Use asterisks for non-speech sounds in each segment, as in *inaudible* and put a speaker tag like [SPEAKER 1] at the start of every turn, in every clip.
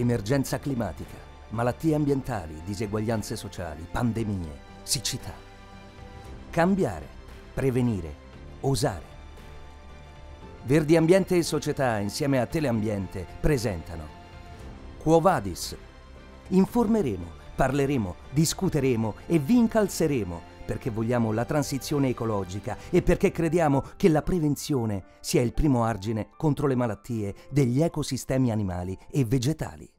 [SPEAKER 1] Emergenza climatica, malattie ambientali, diseguaglianze sociali, pandemie, siccità. Cambiare, prevenire, osare. Verdi Ambiente e Società insieme a Teleambiente presentano Quo Vadis. Informeremo, parleremo, discuteremo e vi incalzeremo perché vogliamo la transizione ecologica e perché crediamo che la prevenzione sia il primo argine contro le malattie degli ecosistemi animali e vegetali.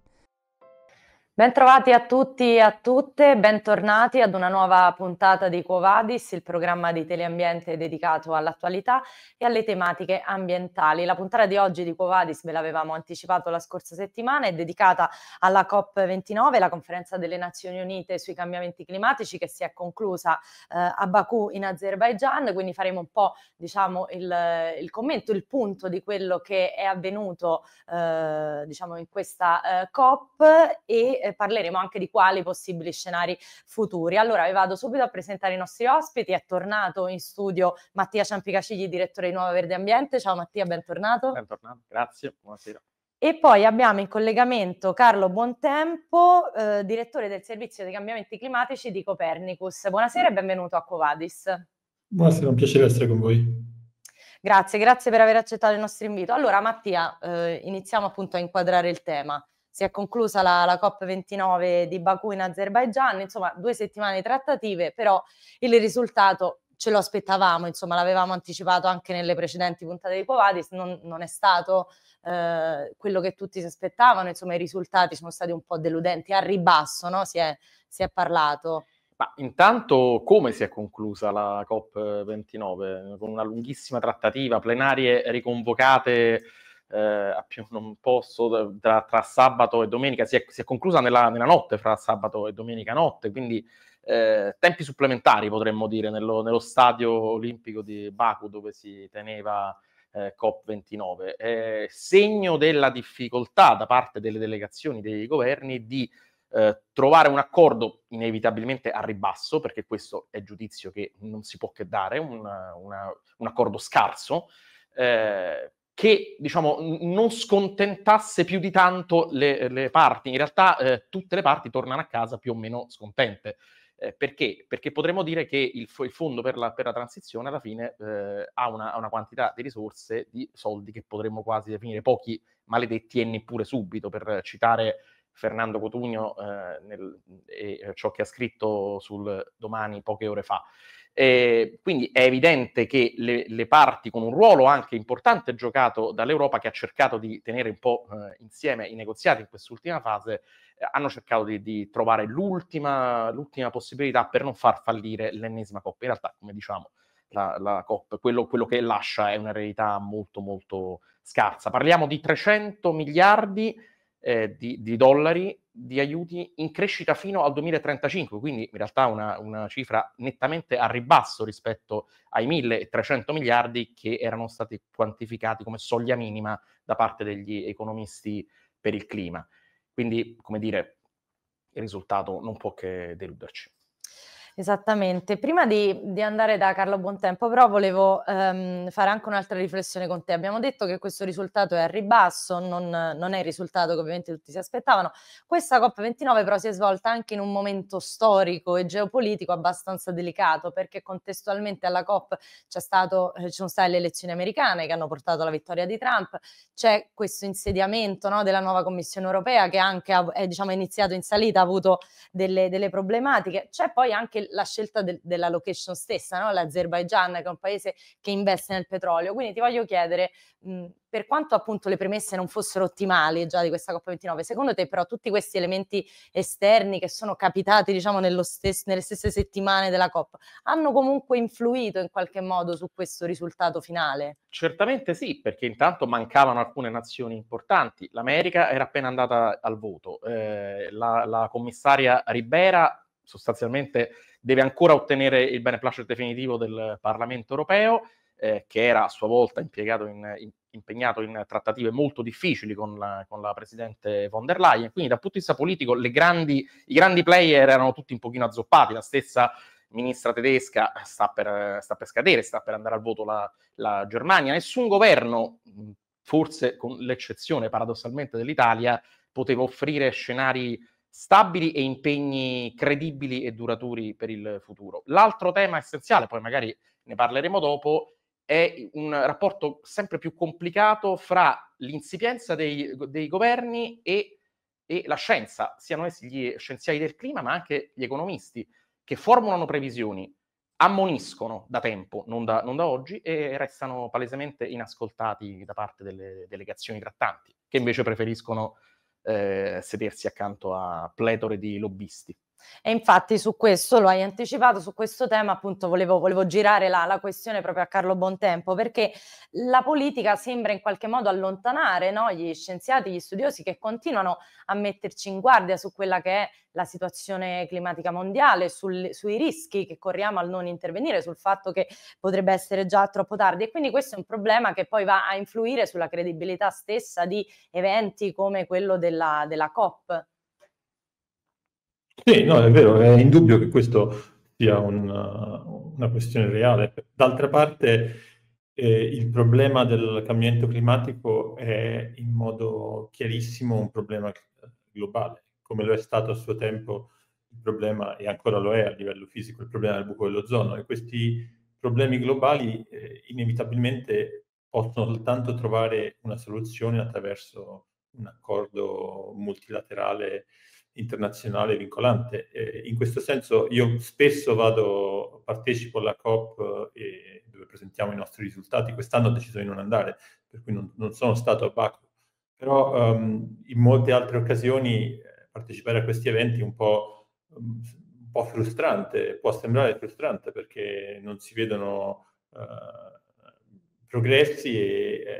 [SPEAKER 2] Bentrovati a tutti e a tutte, bentornati ad una nuova puntata di Covadis, il programma di Teleambiente dedicato all'attualità e alle tematiche ambientali. La puntata di oggi di Covadis, ve l'avevamo anticipato la scorsa settimana, è dedicata alla COP29, la conferenza delle Nazioni Unite sui cambiamenti climatici che si è conclusa eh, a Baku in Azerbaijan, quindi faremo un po' diciamo, il, il, commento, il punto di quello che è avvenuto eh, diciamo, in questa eh, COP e eh, parleremo anche di quali possibili scenari futuri. Allora vi vado subito a presentare i nostri ospiti, è tornato in studio Mattia Ciampicacigli, direttore di Nuova Verde Ambiente. Ciao Mattia, bentornato. Bentornato,
[SPEAKER 1] grazie, buonasera.
[SPEAKER 2] E poi abbiamo in collegamento Carlo Buontempo, eh, direttore del servizio dei cambiamenti climatici di Copernicus. Buonasera e benvenuto a Covadis.
[SPEAKER 3] Buonasera, un piacere essere con voi.
[SPEAKER 2] Grazie, grazie per aver accettato il nostro invito. Allora Mattia, eh, iniziamo appunto a inquadrare il tema si è conclusa la, la COP29 di Baku in Azerbaigian, insomma due settimane di trattative, però il risultato ce lo aspettavamo, insomma l'avevamo anticipato anche nelle precedenti puntate di Covadis, non, non è stato eh, quello che tutti si aspettavano, insomma i risultati sono stati un po' deludenti, a ribasso no? si, è, si è parlato.
[SPEAKER 1] Ma intanto come si è conclusa la COP29? Con una lunghissima trattativa, plenarie riconvocate eh, a più non posso, tra, tra sabato e domenica, si è, si è conclusa nella, nella, notte, fra sabato e domenica notte, quindi eh, tempi supplementari potremmo dire nello, nello, stadio olimpico di Baku dove si teneva eh, COP29, eh, segno della difficoltà da parte delle delegazioni, dei governi di eh, trovare un accordo inevitabilmente a ribasso, perché questo è giudizio che non si può che dare, un, una, un accordo scarso, eh, che diciamo, non scontentasse più di tanto le, le parti. In realtà eh, tutte le parti tornano a casa più o meno scontente. Eh, perché? Perché potremmo dire che il, il fondo per la, per la, transizione alla fine eh, ha una, una, quantità di risorse, di soldi che potremmo quasi definire pochi maledetti e neppure subito, per citare Fernando Cotugno eh, nel, e eh, ciò che ha scritto sul domani poche ore fa. Eh, quindi è evidente che le, le, parti, con un ruolo anche importante giocato dall'Europa, che ha cercato di tenere un po' eh, insieme i negoziati in quest'ultima fase, eh, hanno cercato di, di trovare l'ultima, l'ultima, possibilità per non far fallire l'ennesima Coppa. In realtà, come diciamo, la, la Coppa, quello, quello che lascia è un'eredità molto, molto scarsa. Parliamo di 300 miliardi eh, di, di, dollari di aiuti in crescita fino al 2035, quindi in realtà una, una cifra nettamente a ribasso rispetto ai 1.300 miliardi che erano stati quantificati come soglia minima da parte degli economisti per il clima. Quindi, come dire, il risultato non può che deluderci.
[SPEAKER 2] Esattamente. Prima di, di, andare da Carlo Buontempo, però volevo ehm, fare anche un'altra riflessione con te. Abbiamo detto che questo risultato è a ribasso, non, non, è il risultato che ovviamente tutti si aspettavano. Questa COP29 però si è svolta anche in un momento storico e geopolitico abbastanza delicato, perché contestualmente alla COP stato, eh, ci sono state le elezioni americane che hanno portato alla vittoria di Trump, c'è questo insediamento no, della nuova Commissione europea che anche è diciamo, iniziato in salita, ha avuto delle, delle problematiche, c'è poi anche la scelta del, della location stessa, no? l'Azerbaigian che è un paese che investe nel petrolio. Quindi ti voglio chiedere, mh, per quanto appunto le premesse non fossero ottimali già di questa Coppa 29, secondo te però tutti questi elementi esterni che sono capitati diciamo stes- nelle stesse settimane della Coppa hanno comunque influito in qualche modo su questo risultato finale?
[SPEAKER 1] Certamente sì, perché intanto mancavano alcune nazioni importanti. L'America era appena andata al voto, eh, la, la commissaria Ribera sostanzialmente deve ancora ottenere il beneplacito definitivo del Parlamento europeo, eh, che era a sua volta in, in, impegnato in trattative molto difficili con la, con la, Presidente von der Leyen. Quindi dal punto di vista politico grandi, i grandi player erano tutti un pochino azzoppati, la stessa ministra tedesca sta per, sta per scadere, sta per andare al voto la, la Germania, nessun governo, forse con l'eccezione paradossalmente dell'Italia, poteva offrire scenari stabili e impegni credibili e duraturi per il futuro. L'altro tema essenziale, poi magari ne parleremo dopo, è un rapporto sempre più complicato fra l'insipienza dei, dei governi e, e, la scienza, siano essi gli scienziati del clima, ma anche gli economisti, che formulano previsioni, ammoniscono da tempo, non da, non da oggi, e restano palesemente inascoltati da parte delle delegazioni trattanti, che invece preferiscono eh, sedersi accanto a pletore di lobbisti.
[SPEAKER 2] E infatti su questo lo hai anticipato, su questo tema appunto volevo, volevo girare la, la, questione proprio a Carlo Bontempo, perché la politica sembra in qualche modo allontanare no? gli scienziati, gli studiosi che continuano a metterci in guardia su quella che è la situazione climatica mondiale, sul, sui rischi che corriamo al non intervenire, sul fatto che potrebbe essere già troppo tardi. E quindi questo è un problema che poi va a influire sulla credibilità stessa di eventi come quello della, della COP.
[SPEAKER 3] Sì, no, è vero, è indubbio che questo sia una, uh, una questione reale. D'altra parte eh, il problema del cambiamento climatico è in modo chiarissimo un problema globale, come lo è stato a suo tempo il problema, e ancora lo è a livello fisico, il problema del buco dell'ozono. E questi problemi globali eh, inevitabilmente possono soltanto trovare una soluzione attraverso un accordo multilaterale internazionale vincolante. Eh, in questo senso io spesso vado, partecipo alla COP eh, dove presentiamo i nostri risultati, quest'anno ho deciso di non andare, per cui non, non sono stato a Baku, però um, in molte altre occasioni eh, partecipare a questi eventi è un po', un po frustrante, può sembrare frustrante perché non si vedono uh, progressi e, e,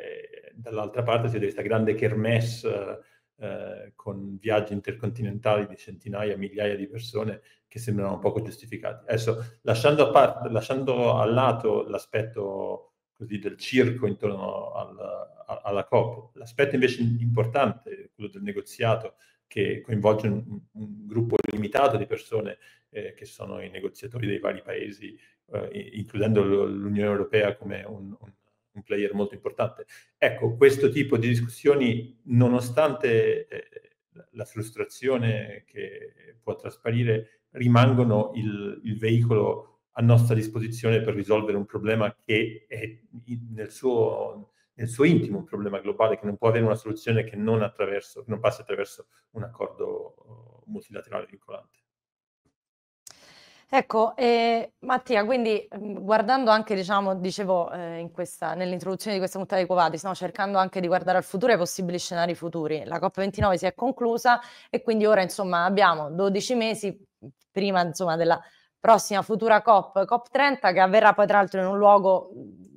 [SPEAKER 3] eh, dall'altra parte si vede questa grande kermesse eh, con viaggi intercontinentali di centinaia, migliaia di persone che sembrano poco giustificati. Adesso, lasciando a, parte, lasciando a lato l'aspetto così, del circo intorno al, a, alla COP, l'aspetto invece importante, quello del negoziato, che coinvolge un, un gruppo limitato di persone eh, che sono i negoziatori dei vari paesi, eh, includendo l'Unione Europea come un, un un player molto importante. Ecco, questo tipo di discussioni, nonostante eh, la frustrazione che può trasparire, rimangono il, il, veicolo a nostra disposizione per risolvere un problema che è nel suo, nel suo intimo un problema globale, che non può avere una soluzione che non, che non passi attraverso un accordo multilaterale vincolante.
[SPEAKER 2] Ecco, eh, Mattia, quindi mm, guardando anche, diciamo, dicevo eh, questa, nell'introduzione di questa puntata di Covadis, no, cercando anche di guardare al futuro e ai possibili scenari futuri, la COP29 si è conclusa e quindi ora, insomma, abbiamo 12 mesi prima, insomma, della prossima futura COP, COP30, che avverrà poi tra l'altro in un luogo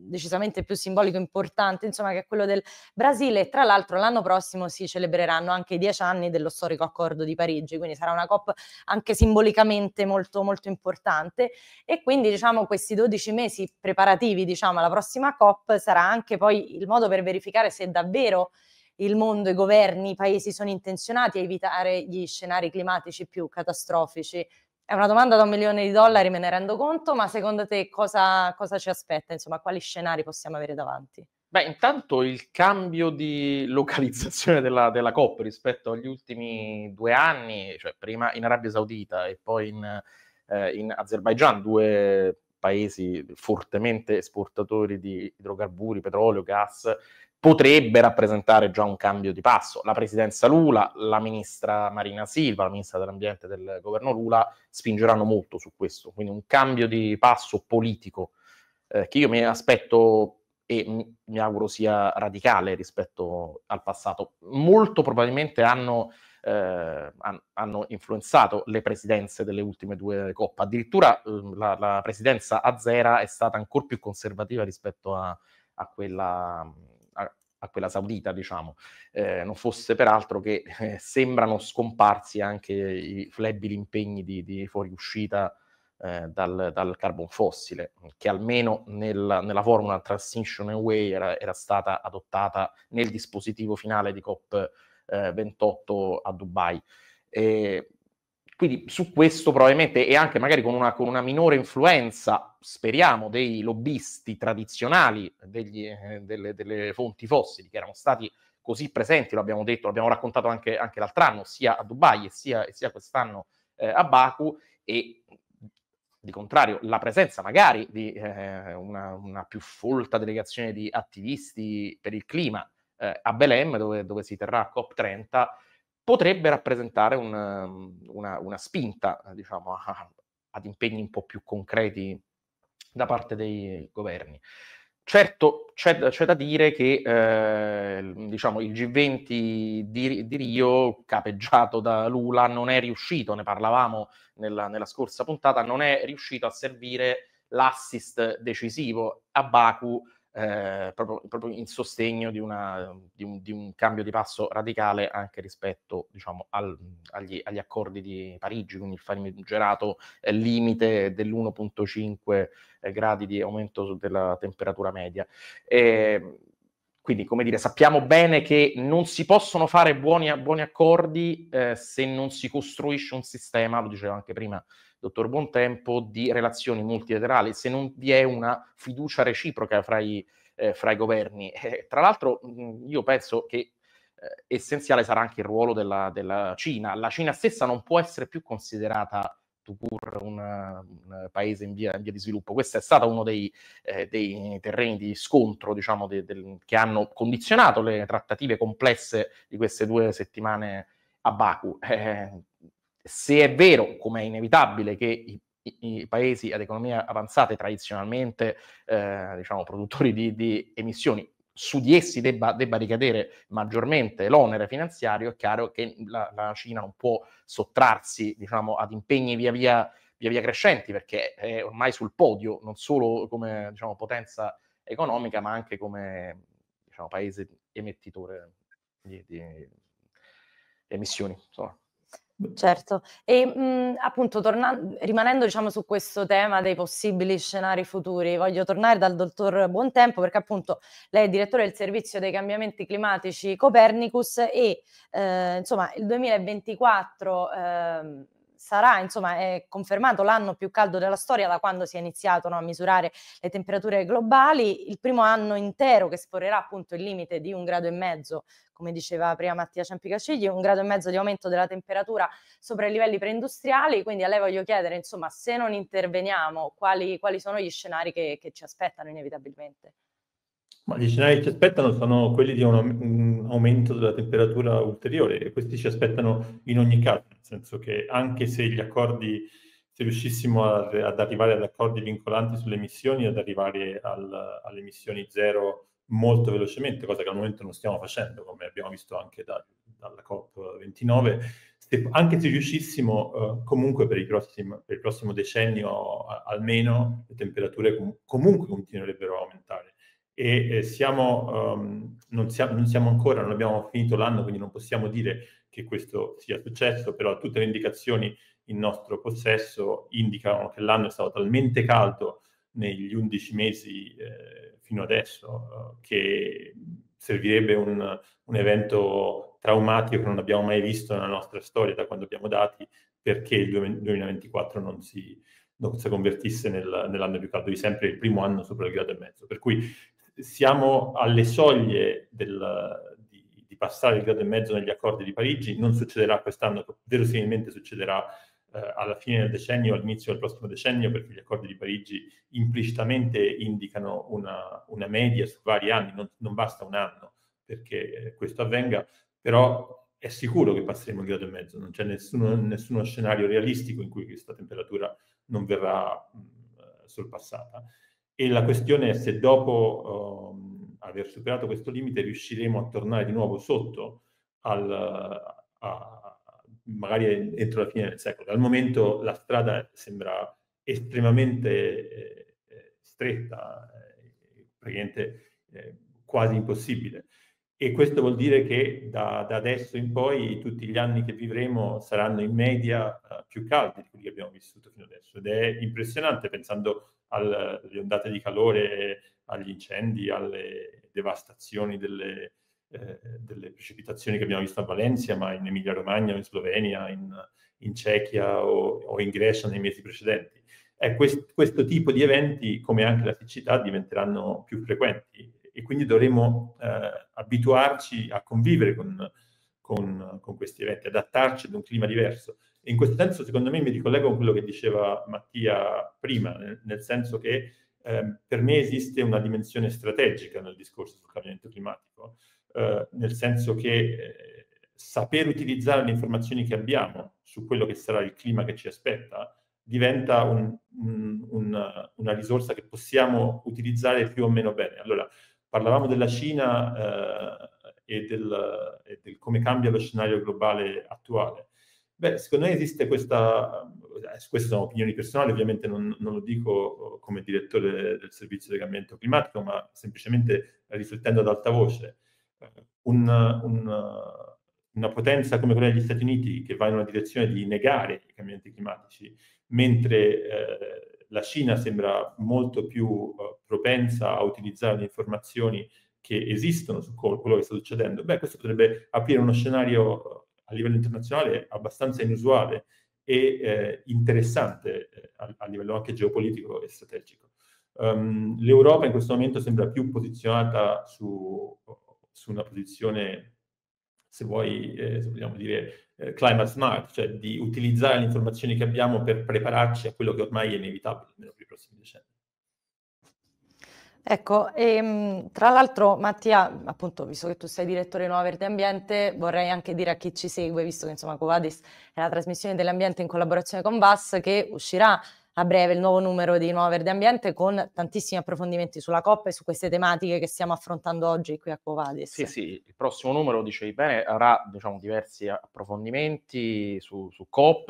[SPEAKER 2] decisamente più simbolico, e importante, insomma, che è quello del Brasile. Tra l'altro l'anno prossimo si celebreranno anche i dieci anni dello storico accordo di Parigi, quindi sarà una COP anche simbolicamente molto, molto importante. E quindi, diciamo, questi 12 mesi preparativi, diciamo, alla prossima COP sarà anche poi il modo per verificare se davvero il mondo, i governi, i paesi sono intenzionati a evitare gli scenari climatici più catastrofici è una domanda da un milione di dollari, me ne rendo conto, ma secondo te cosa, cosa ci aspetta? Insomma, quali scenari possiamo avere davanti?
[SPEAKER 1] Beh, intanto il cambio di *laughs* localizzazione della, della COP rispetto agli ultimi due anni, cioè prima in Arabia Saudita e poi in, eh, in Azerbaijan, due paesi fortemente esportatori di idrocarburi, petrolio, gas, potrebbe rappresentare già un cambio di passo. La presidenza Lula, la ministra Marina Silva, la ministra dell'ambiente del governo Lula, spingeranno molto su questo, quindi un cambio di passo politico eh, che io mi aspetto e mi, auguro sia radicale rispetto al passato. Molto probabilmente hanno, eh, hanno influenzato le presidenze delle ultime due coppe, addirittura ehm, la, la presidenza azera è stata ancora più conservativa rispetto a, a quella a quella saudita, diciamo, eh, non fosse peraltro che eh, sembrano scomparsi anche i flebili impegni di, di fuoriuscita eh, dal, dal carbon fossile, che almeno nel, nella formula Transition Away era, era, stata adottata nel dispositivo finale di COP28 eh, a Dubai. E quindi su questo probabilmente e anche magari con una, con una minore influenza, speriamo, dei lobbisti tradizionali degli, eh, delle, delle, fonti fossili che erano stati così presenti, lo abbiamo detto, l'abbiamo raccontato anche, anche l'altro anno, sia a Dubai e sia, e sia quest'anno eh, a Baku, e di contrario la presenza magari di eh, una, una, più folta delegazione di attivisti per il clima eh, a Belém, dove, dove si terrà COP30, potrebbe rappresentare una, ehm, una, una spinta diciamo, a, ad impegni un po' più concreti da parte dei governi. Certo, c'è, c'è da dire che eh, diciamo, il G20 di, di, Rio, capeggiato da Lula, non è riuscito, ne parlavamo nella, nella scorsa puntata, non è riuscito a servire l'assist decisivo a Baku eh, proprio, proprio, in sostegno di, una, mm, di, un, di, un, cambio di passo radicale anche rispetto diciamo, al, mm, agli, agli, accordi di Parigi, quindi il famigerato eh, limite dell'1.5 eh, gradi di aumento della temperatura media. E, ehm, quindi, come dire, sappiamo bene che non si possono fare buoni, buoni accordi eh, se non si costruisce un sistema, lo dicevo anche prima, dottor Bontempo, di relazioni multilaterali, se non vi è una fiducia reciproca fra i, eh, fra i governi. Eh, tra l'altro io penso che eh, essenziale sarà anche il ruolo della, della, Cina. La Cina stessa non può essere più considerata pur un, paese in via, in via, di sviluppo. Questo è stato uno dei, eh, dei terreni di scontro diciamo, de, de, che hanno condizionato le trattative complesse di queste due settimane a Baku. Eh, se è vero, come è inevitabile, che i, i, paesi ad economia avanzate tradizionalmente, eh, diciamo, produttori di, di, emissioni, su di essi debba, debba, ricadere maggiormente l'onere finanziario, è chiaro che la, la Cina non può sottrarsi diciamo, ad impegni via via, via via, crescenti, perché è ormai sul podio, non solo come diciamo, potenza economica, ma anche come diciamo, paese emettitore di, di emissioni. Insomma.
[SPEAKER 2] Certo, e mh, mhmm, appunto tornando, rimanendo diciamo su questo tema dei possibili scenari futuri, voglio tornare dal dottor Buontempo perché appunto lei è direttore del servizio dei cambiamenti climatici Copernicus e eh, insomma il 2024 eh, sarà insomma è confermato l'anno più caldo della storia da quando si è iniziato no, a misurare le temperature globali, il primo anno intero che sforerà appunto il limite di un grado e mezzo come diceva prima Mattia Ciampicacigli, un grado e mezzo di aumento della temperatura sopra i livelli preindustriali, quindi a lei voglio chiedere, insomma, se non interveniamo, quali, quali sono gli scenari che, che ci aspettano inevitabilmente?
[SPEAKER 3] Ma gli scenari che ci aspettano sono quelli di un, aumento della temperatura ulteriore e questi ci aspettano in ogni caso, nel senso che anche se gli accordi, se riuscissimo ad arrivare ad accordi vincolanti sulle emissioni, ad arrivare al, alle emissioni zero molto velocemente, cosa che al momento non stiamo facendo, come abbiamo visto anche da, dalla COP29. Se, anche se riuscissimo, eh, comunque per il, prossimo, per il prossimo decennio a, almeno, le temperature com- comunque continuerebbero a aumentare. E eh, siamo, um, non, siamo, non siamo ancora, non abbiamo finito l'anno, quindi non possiamo dire che questo sia successo, però tutte le indicazioni in nostro possesso indicano che l'anno è stato talmente caldo negli 11 mesi eh, fino adesso, che servirebbe un, un, evento traumatico che non abbiamo mai visto nella nostra storia da quando abbiamo dati, perché il 2024 non si, non si convertisse nel, nell'anno più caldo di sempre, il primo anno sopra il grado e mezzo. Per cui siamo alle soglie del, di, di, passare il grado e mezzo negli accordi di Parigi, non succederà quest'anno, verosimilmente succederà eh, alla fine del decennio, all'inizio del prossimo decennio, perché gli accordi di Parigi implicitamente indicano una, una media su vari anni, non, non basta un anno perché eh, questo avvenga, però è sicuro che passeremo il grado e mezzo, non c'è nessuno, nessuno scenario realistico in cui questa temperatura non verrà mh, sorpassata. E la questione è se dopo uh, aver superato questo limite riusciremo a tornare di nuovo sotto al, a, magari entro la fine del secolo. Al momento la strada sembra estremamente eh, eh, stretta, eh, praticamente eh, quasi impossibile. E questo vuol dire che da, da, adesso in poi tutti gli anni che vivremo saranno in media eh, più caldi di quelli che abbiamo vissuto fino adesso. Ed è impressionante pensando alle ondate di calore, agli incendi, alle devastazioni delle, eh, delle precipitazioni che abbiamo visto a Valencia, ma in Emilia-Romagna, in Slovenia, in, in Cechia o, o, in Grecia nei mesi precedenti. Eh, quest, questo tipo di eventi, come anche la siccità, diventeranno più frequenti e quindi dovremo eh, abituarci a convivere con, con, con, questi eventi, adattarci ad un clima diverso. E in questo senso, secondo me, mi ricollego a quello che diceva Mattia prima, nel, nel senso che eh, per me esiste una dimensione strategica nel discorso sul cambiamento climatico. Eh, nel senso che eh, saper utilizzare le informazioni che abbiamo su quello che sarà il clima che ci aspetta diventa un, un, una risorsa che possiamo utilizzare più o meno bene. Allora, parlavamo della Cina eh, e, del, e, del, come cambia lo scenario globale attuale. Beh, secondo me esiste questa, eh, queste sono opinioni personali, ovviamente non, non, lo dico come direttore del servizio di cambiamento climatico, ma semplicemente riflettendo ad alta voce un, un, una potenza come quella degli Stati Uniti che va in una direzione di negare i cambiamenti climatici, mentre eh, la Cina sembra molto più eh, propensa a utilizzare le informazioni che esistono su quello che sta succedendo, beh, questo potrebbe aprire uno scenario eh, a livello internazionale abbastanza inusuale e eh, interessante eh, a, a, livello anche geopolitico e strategico. Um, L'Europa in questo momento sembra più posizionata su su una posizione, se vuoi, eh, se vogliamo dire, eh, climate smart, cioè di utilizzare le informazioni che abbiamo per prepararci a quello che ormai è inevitabile, almeno per i prossimi decenni.
[SPEAKER 2] Ecco, e, ehm, tra l'altro Mattia, appunto, visto che tu sei direttore Nuova Verde Ambiente, vorrei anche dire a chi ci segue, visto che insomma Covadis è la trasmissione dell'ambiente in collaborazione con VAS, che uscirà a breve il nuovo numero di Nuova Verde Ambiente con tantissimi approfondimenti sulla COP e su queste tematiche che stiamo affrontando oggi qui a Covadis. Sì,
[SPEAKER 1] sì, il prossimo numero, dicevi bene, avrà diciamo, diversi approfondimenti su, su COP,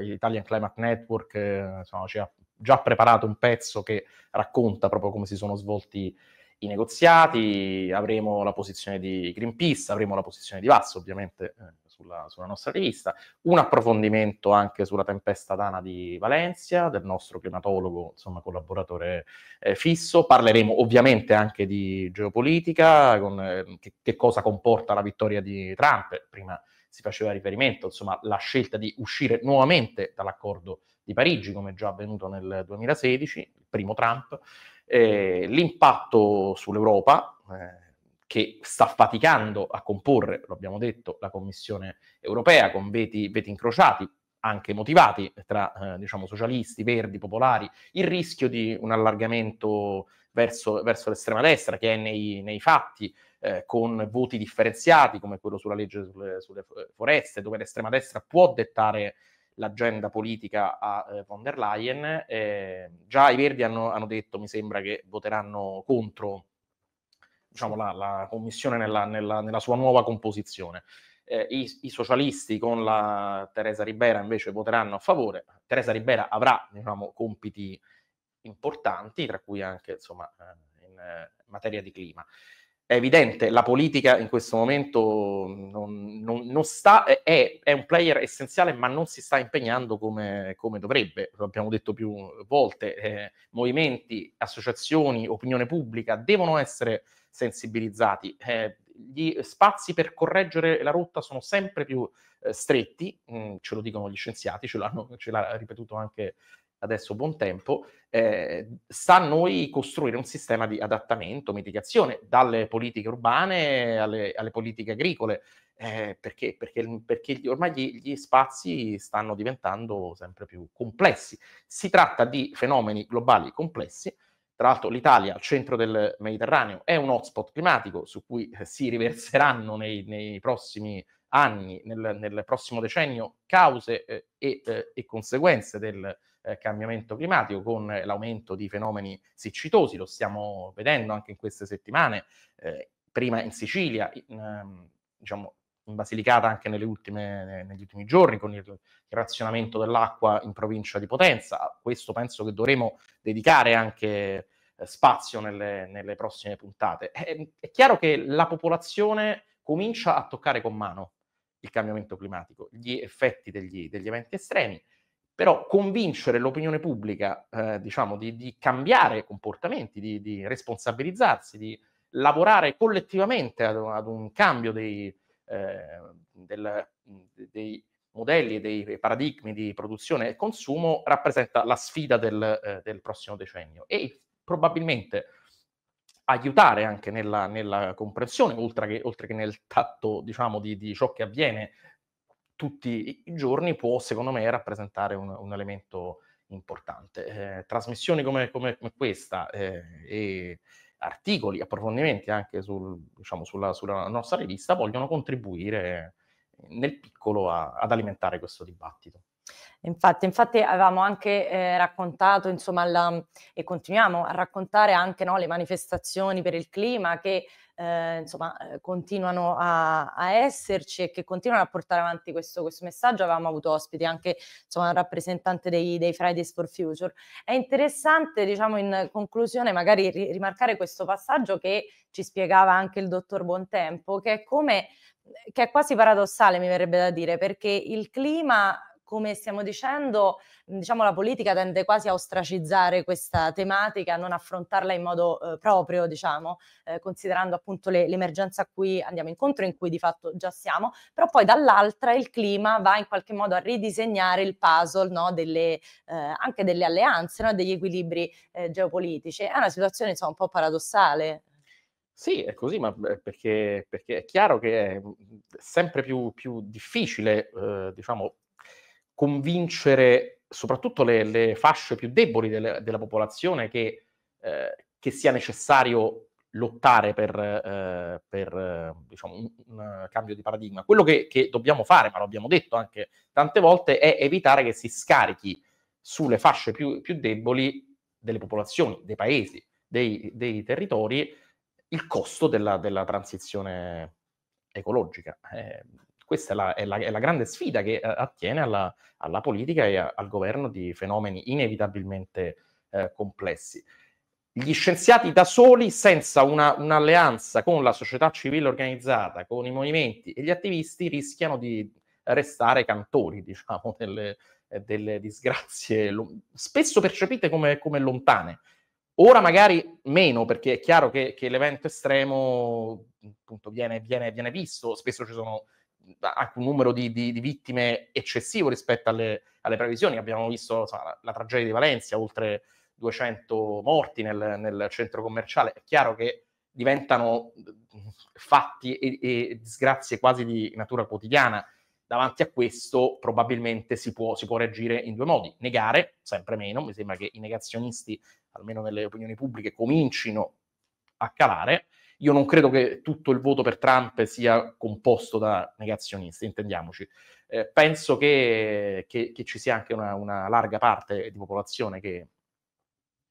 [SPEAKER 1] l'Italian eh, Climate Network eh, insomma, ci ha già preparato un pezzo che racconta proprio come si sono svolti i negoziati, avremo la posizione di Greenpeace, avremo la posizione di Vasso ovviamente. Eh, sulla, sulla nostra rivista, un approfondimento anche sulla tempesta dana di Valencia, del nostro climatologo, insomma collaboratore eh, fisso, parleremo ovviamente anche di geopolitica, con, eh, che, che cosa comporta la vittoria di Trump, prima si faceva riferimento, insomma, la scelta di uscire nuovamente dall'accordo di Parigi, come già avvenuto nel 2016, il primo Trump, eh, l'impatto sull'Europa, eh, che sta faticando a comporre, lo abbiamo detto, la Commissione europea con veti, veti incrociati, anche motivati tra eh, diciamo, socialisti, verdi, popolari, il rischio di un allargamento verso, verso l'estrema destra che è nei, nei fatti, eh, con voti differenziati come quello sulla legge sulle, sulle foreste, dove l'estrema destra può dettare l'agenda politica a eh, von der Leyen. Eh, già i verdi hanno, hanno detto, mi sembra, che voteranno contro diciamo, la, la, commissione nella, nella, nella, sua nuova composizione. Eh, i, i, socialisti con la Teresa Ribera invece voteranno a favore. Teresa Ribera avrà diciamo, compiti importanti, tra cui anche insomma, eh, in eh, materia di clima. È evidente, la politica in questo momento non, non, non sta, è, è, un player essenziale, ma non si sta impegnando come, come dovrebbe. Lo abbiamo detto più volte, eh, movimenti, associazioni, opinione pubblica devono essere sensibilizzati. Eh, gli spazi per correggere la rotta sono sempre più eh, stretti, mm, ce lo dicono gli scienziati, ce, ce l'ha ripetuto anche adesso buon tempo, eh, sta a noi costruire un sistema di adattamento, mitigazione, dalle politiche urbane alle, alle politiche agricole, eh, perché, perché, perché, ormai gli, gli, spazi stanno diventando sempre più complessi. Si tratta di fenomeni globali complessi tra l'altro l'Italia, al centro del Mediterraneo, è un hotspot climatico su cui eh, si riverseranno nei, nei prossimi anni, nel, nel, prossimo decennio, cause eh, e, eh, e, conseguenze del eh, cambiamento climatico con l'aumento di fenomeni siccitosi, lo stiamo vedendo anche in queste settimane, eh, prima in Sicilia, in, ehm, diciamo, in Basilicata anche ultime, negli ultimi giorni con il, razionamento dell'acqua in provincia di Potenza. A questo penso che dovremo dedicare anche eh, spazio nelle, nelle, prossime puntate. È, eh, ehm, è chiaro che la popolazione comincia a toccare con mano il cambiamento climatico, gli effetti degli, degli eventi estremi, però convincere l'opinione pubblica eh, diciamo, di, di, cambiare comportamenti, di, di responsabilizzarsi, di lavorare collettivamente ad, ad un cambio dei, Ehm, del, mhmm, dei modelli e dei paradigmi di produzione e consumo rappresenta la sfida del, eh, del prossimo decennio e probabilmente aiutare anche nella, nella comprensione, oltre che, oltre che, nel tatto diciamo, di, di, ciò che avviene tutti i giorni, può secondo me rappresentare un, un elemento importante. Eh, trasmissioni come, come, come questa eh, e articoli, approfondimenti anche sul, diciamo, sulla, sulla, nostra rivista, vogliono contribuire eh, nel piccolo a, ad alimentare questo dibattito.
[SPEAKER 2] Infatti, infatti avevamo anche eh, raccontato, insomma, la, e continuiamo a raccontare anche no, le manifestazioni per il clima che eh, insomma, eh, continuano a, a, esserci e che continuano a portare avanti questo, questo messaggio. Avevamo avuto ospiti anche insomma, un rappresentante dei, dei, Fridays for Future. È interessante, diciamo, in conclusione, magari ri- rimarcare questo passaggio che ci spiegava anche il dottor Buontempo, che è come che è quasi paradossale, mi verrebbe da dire, perché il clima come stiamo dicendo, diciamo, la politica tende quasi a ostracizzare questa tematica, a non affrontarla in modo eh, proprio, diciamo, eh, considerando appunto le, l'emergenza a cui andiamo incontro, in cui di fatto già siamo, però poi dall'altra il clima va in qualche modo a ridisegnare il puzzle no, delle, eh, anche delle alleanze, no, degli equilibri eh, geopolitici. È una situazione insomma, un po' paradossale.
[SPEAKER 1] Sì, è così, ma eh, perché, perché, è chiaro che è sempre più, più difficile, eh, diciamo, convincere soprattutto le, le fasce più deboli delle, della popolazione che, eh, che, sia necessario lottare per, eh, per diciamo, un, un, cambio di paradigma. Quello che, che dobbiamo fare, ma lo abbiamo detto anche tante volte, è evitare che si scarichi sulle fasce più, più deboli delle popolazioni, dei paesi, dei, dei territori, il costo della, della transizione ecologica. Eh, questa è la, è la, è la grande sfida che eh, attiene alla, alla politica e a, al governo di fenomeni inevitabilmente eh, complessi. Gli scienziati da soli, senza una, un'alleanza con la società civile organizzata, con i movimenti e gli attivisti, rischiano di restare cantori, *laughs* diciamo, delle, eh, delle disgrazie spesso percepite come, come, lontane. Ora magari meno, perché è chiaro che, che l'evento estremo appunto, viene, viene, viene, visto, spesso ci sono un numero di, di, di vittime eccessivo rispetto alle, alle previsioni. Abbiamo visto insomma, la, la, tragedia di Valencia, oltre 200 morti nel, nel centro commerciale. È chiaro che diventano eh, fatti e, e, disgrazie quasi di natura quotidiana. Davanti a questo probabilmente si può, si può, reagire in due modi. Negare, sempre meno, mi sembra che i negazionisti, almeno nelle opinioni pubbliche, comincino a calare, io non credo che tutto il voto per Trump sia composto da negazionisti, intendiamoci. Eh, penso che, che, che, ci sia anche una, una, larga parte di popolazione che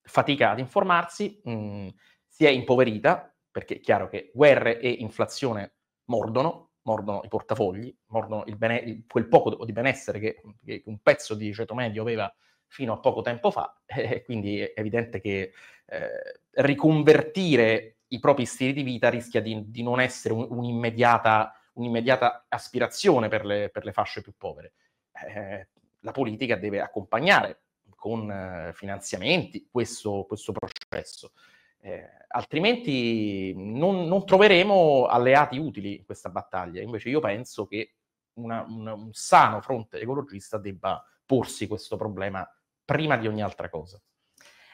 [SPEAKER 1] fatica ad informarsi, mh, mm, si è impoverita, perché è chiaro che guerre e inflazione mordono, mordono i portafogli, mordono il bene, il, quel poco di benessere che, che, un pezzo di ceto medio aveva fino a poco tempo fa, *laughs* e quindi è evidente che eh, riconvertire i propri stili di vita rischia di, di non essere un, un'immediata, un'immediata, aspirazione per le, per le fasce più povere. Eh, la politica deve accompagnare con eh, finanziamenti questo, questo processo, eh, altrimenti non, non, troveremo alleati utili in questa battaglia. Invece io penso che una, una, un sano fronte ecologista debba porsi questo problema prima di ogni altra cosa.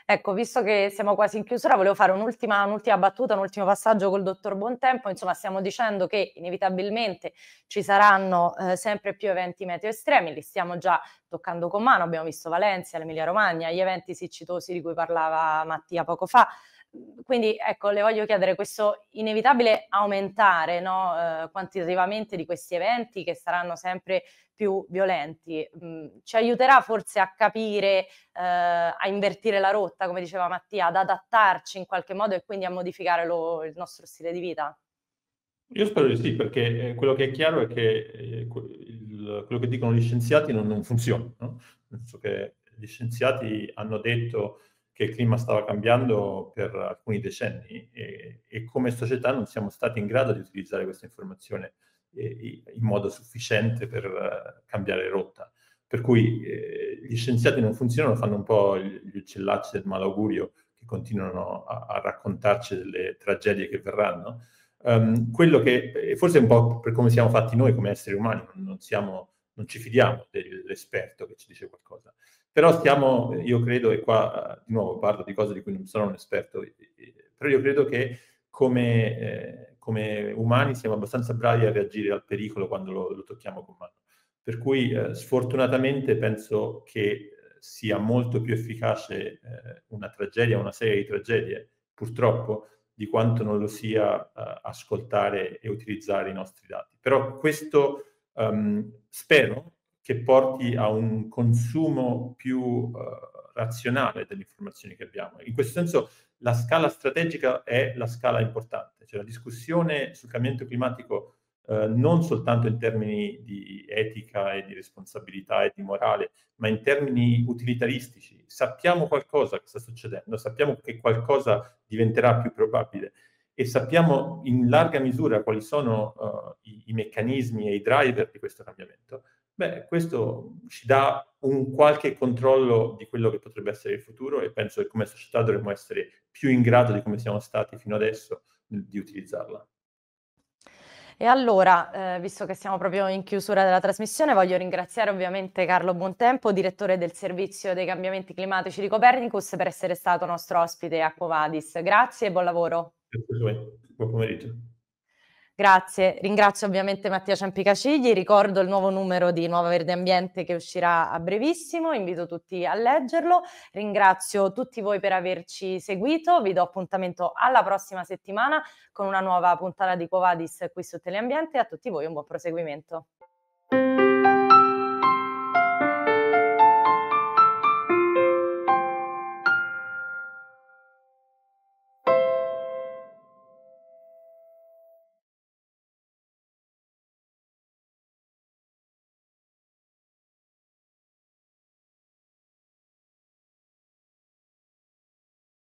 [SPEAKER 2] Ecco, visto che siamo quasi in chiusura, volevo fare un'ultima, un'ultima battuta, un ultimo passaggio col dottor Bontempo. Insomma, stiamo dicendo che inevitabilmente ci saranno eh, sempre più eventi meteo estremi, li stiamo già toccando con mano, abbiamo visto Valencia, l'Emilia Romagna, gli eventi siccitosi di cui parlava Mattia poco fa. Mhmm, quindi ecco, le voglio chiedere questo inevitabile aumentare no, eh, quantitativamente di questi eventi che saranno sempre più violenti, mh, mhmm, ci aiuterà forse a capire, eh, a invertire la rotta, come diceva Mattia, ad adattarci in qualche modo e quindi a modificare lo, il nostro stile di vita?
[SPEAKER 3] Io spero di sì, perché eh, quello che è chiaro è che eh, il, quello che dicono gli scienziati non, non funziona. No? Nel senso che gli scienziati hanno detto che il clima stava cambiando per alcuni decenni e, e come società non siamo stati in grado di utilizzare questa informazione eh, in modo sufficiente per uh, cambiare rotta. Per cui eh, gli scienziati non funzionano, fanno un po' gli uccellacci del malaugurio che continuano a, a raccontarci delle tragedie che verranno. Um, quello che, eh, forse è un po' per come siamo fatti noi come esseri umani, non, siamo, non ci fidiamo dell'esperto che ci dice qualcosa. Però stiamo, io credo, e qua eh, di nuovo parlo di cose di cui non sono un esperto, eh, eh, però io credo che come, eh, come umani siamo abbastanza bravi a reagire al pericolo quando lo, lo tocchiamo con mano. Per cui eh, sfortunatamente penso che sia molto più efficace eh, una tragedia, una serie di tragedie, purtroppo, di quanto non lo sia ascoltare e utilizzare i nostri dati. Però questo um, spero che porti a un consumo più eh, razionale delle informazioni che abbiamo. In questo senso la scala strategica è la scala importante, cioè la discussione sul cambiamento climatico eh, non soltanto in termini di etica e di responsabilità e di morale, ma in termini utilitaristici. Sappiamo qualcosa che sta succedendo, sappiamo che qualcosa diventerà più probabile e sappiamo in larga misura quali sono uh, i, i meccanismi e i driver di questo cambiamento Beh, questo ci dà un qualche controllo di quello che potrebbe essere il futuro e penso che come società dovremmo essere più in grado di come siamo stati fino adesso di utilizzarla.
[SPEAKER 2] E allora, eh, visto che siamo proprio in chiusura della trasmissione, voglio ringraziare ovviamente Carlo Buontempo, direttore del servizio dei cambiamenti climatici di Copernicus, per essere stato nostro ospite a Covadis. Grazie e buon lavoro.
[SPEAKER 3] Grazie a voi, buon pomeriggio.
[SPEAKER 2] Grazie, ringrazio ovviamente Mattia Ciampicacigli, ricordo il nuovo numero di Nuova Verde Ambiente che uscirà a brevissimo, invito tutti a leggerlo, ringrazio tutti voi per averci seguito, vi do appuntamento alla prossima settimana con una nuova puntata di Covadis qui su Teleambiente e a tutti voi un buon proseguimento.